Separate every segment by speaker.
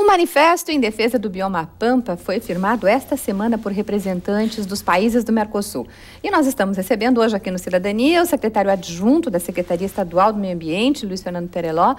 Speaker 1: O manifesto em defesa do bioma Pampa foi firmado esta semana por representantes dos países do Mercosul. E nós estamos recebendo hoje aqui no Cidadania o secretário adjunto da Secretaria Estadual do Meio Ambiente, Luiz Fernando Tereló,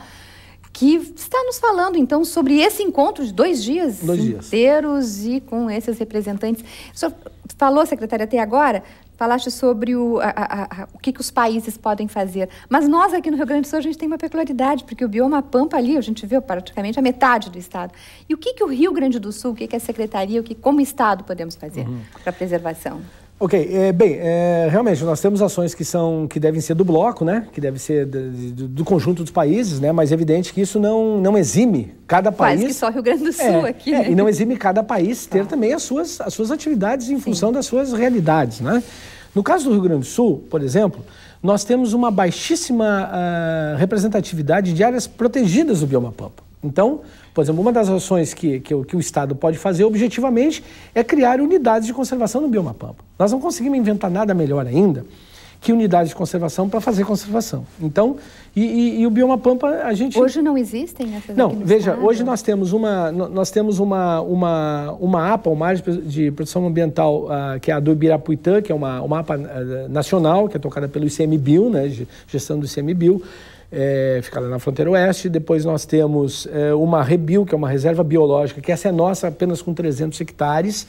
Speaker 1: que está nos falando então sobre esse encontro de dois dias dois inteiros dias. e com esses representantes. O senhor falou, secretária, até agora falaste sobre o, a, a, a, o que, que os países podem fazer. Mas nós aqui no Rio Grande do Sul, a gente tem uma peculiaridade, porque o bioma Pampa ali, a gente viu praticamente a metade do estado. E o que, que o Rio Grande do Sul, o que, que a Secretaria, o que como Estado podemos fazer uhum. para preservação?
Speaker 2: Ok, é, bem, é, realmente nós temos ações que são que devem ser do bloco, né? Que devem ser do, do conjunto dos países, né? Mas é evidente que isso não, não exime cada país. Quase que só Rio Grande do é, Sul é, aqui. Né? e não exime cada país ter ah. também as suas, as suas atividades em Sim. função das suas realidades, né? No caso do Rio Grande do Sul, por exemplo, nós temos uma baixíssima uh, representatividade de áreas protegidas do bioma pampa. Então, por exemplo, uma das ações que, que, que, o Estado pode fazer objetivamente é criar unidades de conservação no bioma pampa. Nós não conseguimos inventar nada melhor ainda que unidades de conservação para fazer conservação. Então, e, e, e, o bioma pampa a gente hoje
Speaker 1: não existem essas não veja estado. hoje
Speaker 2: nós temos uma nós temos uma uma uma APA, uma área de proteção ambiental uh, que é a do Ibirapuitã, que é uma, uma APA uh, nacional que é tocada pelo ICMBio, né, gestão do ICMBio é, fica lá na fronteira oeste. Depois nós temos é, uma rebio que é uma reserva biológica, que essa é nossa apenas com 300 hectares.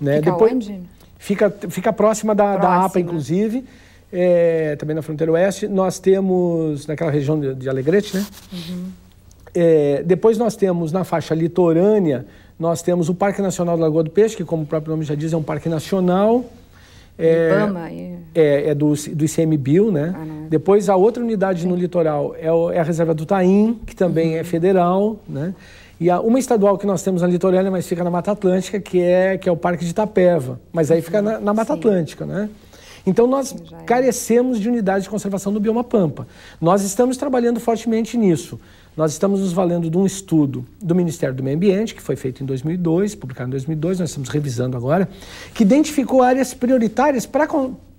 Speaker 2: Né? Fica Depois, onde? Fica, fica próxima da, próxima. da APA, inclusive. É, também na fronteira oeste. Nós temos, naquela região de, de Alegrete, né? Uhum. É, depois nós temos na faixa litorânea, nós temos o Parque Nacional da Lagoa do Peixe, que como o próprio nome já diz, é um parque nacional. É, Ibama, é... é, é do, do ICMBio, né? Ah, é. Depois a outra unidade Sim. no litoral é, o, é, a reserva do Taim, que também é uhum. é federal, né? E a, uma estadual que nós temos na litoral, mas fica na Mata Atlântica, que é, que é o Parque de Itapeva. Mas aí fica na, na Mata Sim. Atlântica, né? Então nós é. carecemos de unidade de conservação do bioma pampa. Nós estamos trabalhando fortemente nisso. Nós estamos nos valendo de um estudo do Ministério do Meio Ambiente, que foi feito em 2002, publicado em 2002, nós estamos revisando agora, que identificou áreas prioritárias para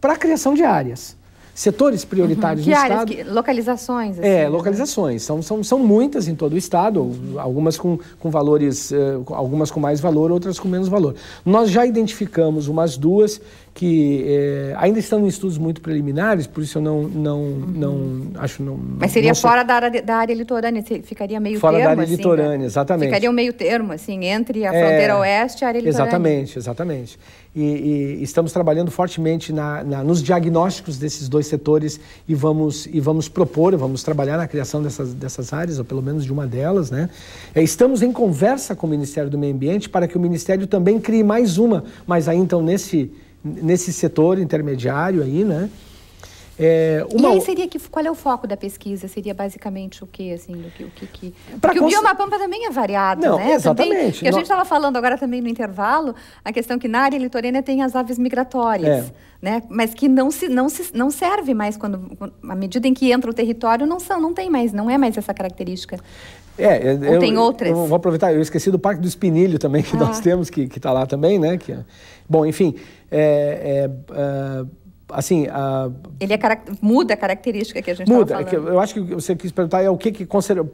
Speaker 2: a criação de áreas setores prioritários uhum. que do áreas, Estado.
Speaker 1: Que, localizações. É, assim, é,
Speaker 2: localizações. Né? São, são, são muitas em todo o Estado, algumas com, com valores, eh, algumas com mais valor, outras com menos valor. Nós já identificamos umas duas que eh, ainda estão em estudos muito preliminares, por isso eu não, não, uhum. não acho não. Mas seria não fora
Speaker 1: da área, da área litorânea, ficaria meio fora termo. Fora da área assim, né? litorânea,
Speaker 2: exatamente. Ficaria um
Speaker 1: meio termo, assim, entre a é, fronteira oeste e a área litorânea. Exatamente,
Speaker 2: exatamente e, e estamos trabalhando fortemente na, na, nos diagnósticos desses dois setores e vamos, e vamos propor, vamos trabalhar na criação dessas, dessas áreas, ou pelo menos de uma delas. Né? É, estamos em conversa com o Ministério do Meio Ambiente para que o Ministério também crie mais uma, mas aí então nesse, nesse setor intermediário aí, né? É, uma... E aí
Speaker 1: seria que, qual é o foco da pesquisa? Seria basicamente o quê, assim, do que, o que, que... Porque cons... o bioma pampa também é variado, Não, né? Exatamente. Também, a gente estava falando agora também no intervalo, a questão que na área litorânea tem as aves migratórias. É. Né? Mas que não se, não se não serve mais quando à medida em que entra o território não são não tem mais não é mais essa característica.
Speaker 2: É, eu, Ou tem outras. Eu vou aproveitar, eu esqueci do Parque do Espinilho também que ah. nós temos que está lá também, né? Que, é, bom, enfim, é, é, ah, assim... A...
Speaker 1: Ele é muda a característica que a gente Muda. É eu
Speaker 2: acho que você quis perguntar é o que, que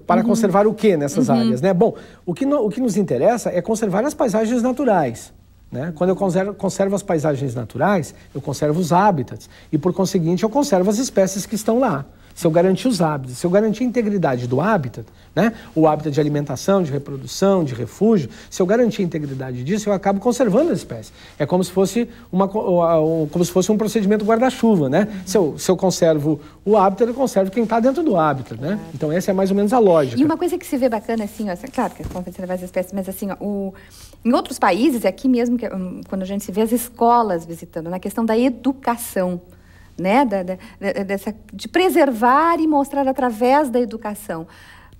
Speaker 2: para uhum. conservar o que nessas uhum. áreas, né? Bom, o que, no, o que nos interessa é conservar as paisagens naturais. Né? Quando eu conservo, conservo, as paisagens naturais, eu conservo os hábitats e, por conseguinte, eu conservo as espécies que estão lá se eu garantir os hábitos, se eu garantir a integridade do hábitat, né, o hábitat de alimentação, de reprodução, de refúgio, se eu garantir a integridade disso, eu acabo conservando a espécie. É como se fosse, uma, como se fosse um procedimento guarda-chuva, né? Se eu, se eu conservo o hábitat, eu conservo quem está dentro do hábitat, né? Então essa é mais ou menos a lógica. E
Speaker 1: uma coisa que se vê bacana, assim, ó, claro que é conservar as espécies, mas assim, ó, o... em outros países, é aqui mesmo, que, hum, quando a gente se vê as escolas visitando, na questão da educação né? Da, da, dessa, de preservar e mostrar através da educação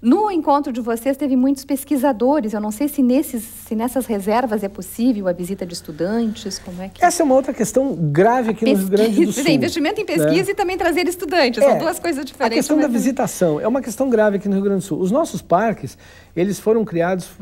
Speaker 1: no encontro de vocês teve muitos pesquisadores. Eu não sei se, nesses, se nessas reservas é possível a visita de estudantes, como é que... Essa é uma outra questão grave aqui pesquisa, no Rio Grande do Sul. Sim, investimento em né? pesquisa né? e também trazer estudantes. É, são duas coisas diferentes. A questão mas... da é
Speaker 2: visitação é uma questão grave aqui no Rio Grande do Sul. Os nossos parques, eles foram criados, uh,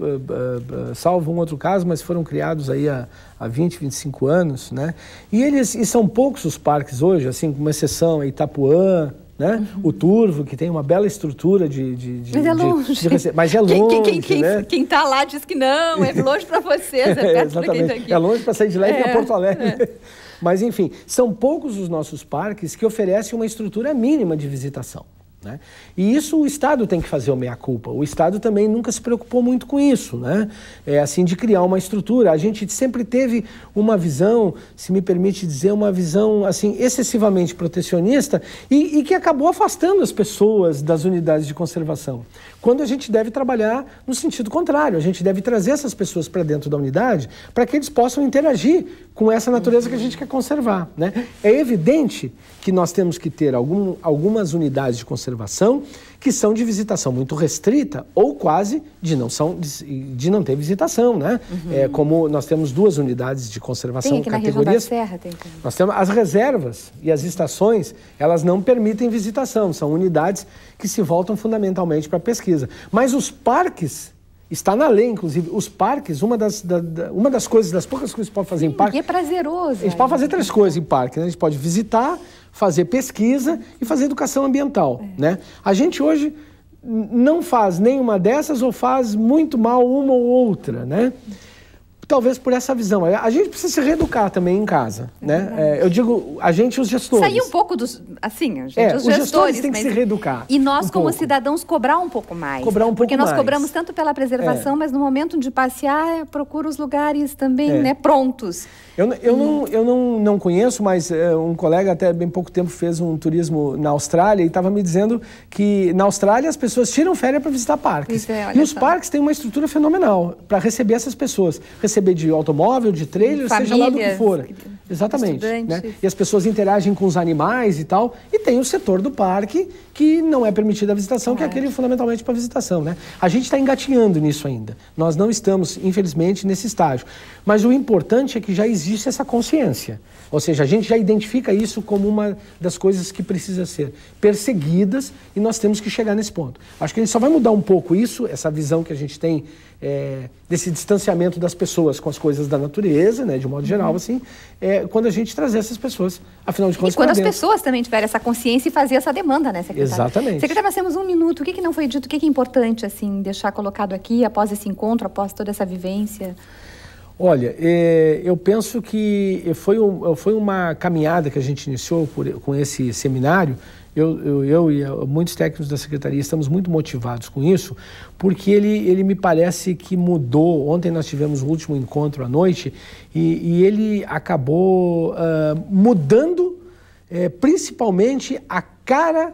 Speaker 2: uh, salvo um outro caso, mas foram criados aí há, há 20, 25 anos, né? E eles e são poucos os parques hoje, assim, com uma exceção, Itapuã, né? Uhum. O Turvo, que tem uma bela estrutura de... de, de mas é longe. De, de, mas é longe, Quem está né?
Speaker 1: quem, tá lá diz que não, é longe para vocês, é perto é, para quem tá aqui. É longe para
Speaker 2: sair de lá é, para Porto Alegre. É. Mas, enfim, são poucos os nossos parques que oferecem uma estrutura mínima de visitação. Né? E isso o Estado tem que fazer o meia-culpa. O Estado também nunca se preocupou muito com isso, né? É assim, de criar uma estrutura. A gente sempre teve uma visão, se me permite dizer, uma visão assim excessivamente protecionista e, e que acabou afastando as pessoas das unidades de conservação quando a gente deve trabalhar no sentido contrário. A gente deve trazer essas pessoas para dentro da unidade para que eles possam interagir com essa natureza que a gente quer conservar. Né? É evidente que nós temos que ter algum, algumas unidades de conservação que são de visitação muito restrita ou quase de não, são, de, não ter visitação, né? Uhum. É, como nós temos duas unidades de conservação tem aqui categorias. Na da Serra, tem que... Nós temos as reservas e as estações, elas não permitem visitação, são unidades que se voltam fundamentalmente para pesquisa. Mas os parques Está na lei, inclusive. Os parques, uma das, da, da, uma das coisas, das poucas coisas que pode fazer Sim, em parque. E
Speaker 1: é prazeroso. A gente né? pode fazer
Speaker 2: três coisas em parque, né? A gente pode visitar, fazer pesquisa e fazer educação ambiental, é. né? A gente hoje não faz nenhuma dessas ou faz muito mal uma ou outra, né? Talvez por essa visão. É, a gente precisa se reeducar também em casa, né? É, é, eu digo, a gente os gestores. Sair um
Speaker 1: pouco dos... Assim, gente, é, os, os, gestores, têm que se
Speaker 2: reeducar. E nós, um como pouco.
Speaker 1: cidadãos, cobrar um pouco mais. Cobrar um pouco Porque nós cobramos tanto pela preservação, é. mas no momento de passear, procura os lugares também, é. né? Prontos.
Speaker 2: Eu, eu, hum. não, eu não, não conheço, mas um colega até bem pouco tempo fez um turismo na Austrália e estava me dizendo que na Austrália as pessoas tiram férias para visitar parques. e os só. parques têm uma estrutura fenomenal para receber essas pessoas. Receber receber de automóvel, de trailer, Famílias. seja lá do que for. Exatamente. Né? E as pessoas interagem com os animais e tal. E tem o setor do parque que não é permitida a visitação, que é aquele fundamentalmente para visitação. Né? A gente está engatinhando nisso ainda. Nós não estamos, infelizmente, nesse estágio. Mas o importante é que já existe essa consciência. Ou seja, a gente já identifica isso como uma das coisas que precisa ser perseguidas e nós temos que chegar nesse ponto. Acho que a gente só vai mudar um pouco isso, essa visão que a gente tem é, desse distanciamento das pessoas com as coisas da natureza, né, de um modo geral, uhum. assim, é, é, quando a gente trazer essas pessoas, afinal de contas. E quando as pessoas
Speaker 1: também tiverem essa consciência e fazer essa demanda, né, secretário? Exatamente. Secretário, nós temos um minuto. O que, que não foi dito? O que, que é importante, assim, deixar colocado aqui após esse encontro, após toda essa vivência?
Speaker 2: Olha, é, eu penso que foi, um, foi uma caminhada que a gente iniciou por, com esse seminário eu, eu, eu e eh, muitos técnicos da secretaria estamos muito motivados com isso, porque ele, ele me parece que mudou. Ontem nós tivemos o último encontro à noite e, e ele acabou uh, mudando, eh, principalmente, a cara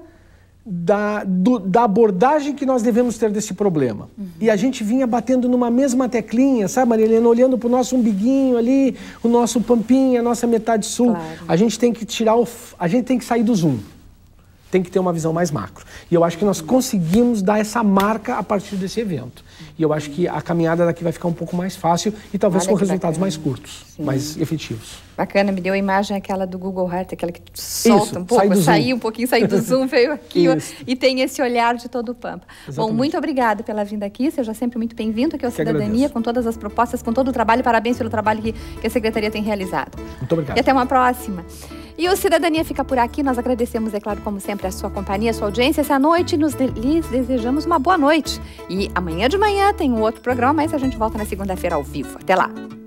Speaker 2: da, do, da abordagem que nós devemos ter desse problema. Uhum. E a gente vinha batendo numa mesma teclinha, sabe, Maria Helena? Olhando para o nosso umbiguinho ali, o nosso pampinho, a nossa metade sul. Claro. A gente tem que tirar o. A gente tem que sair do zoom tem que ter uma visão mais macro. E eu acho que nós conseguimos dar essa marca a partir desse evento. E eu acho que a caminhada daqui vai ficar um pouco mais fácil e talvez Olha com resultados bacana. mais curtos, Sim. mais efetivos.
Speaker 1: Bacana, me deu a imagem aquela do Google Earth, aquela que solta Isso, um pouco, saiu um pouquinho, saiu do Zoom, veio aqui Isso. e tem esse olhar de todo o Pampa. Exatamente. Bom, muito obrigada pela vinda aqui, seja sempre muito bem-vindo aqui ao que é Cidadania, agradeço. com todas as propostas, com todo o trabalho, parabéns pelo trabalho que, que a Secretaria tem realizado. Muito obrigado. E até uma próxima. E o Cidadania fica por aqui. Nós agradecemos, é claro, como sempre, a sua companhia, a sua audiência essa noite. Nos de lhes desejamos uma boa noite. E amanhã de manhã tem um outro programa, mas a gente volta na segunda-feira ao vivo. Até lá!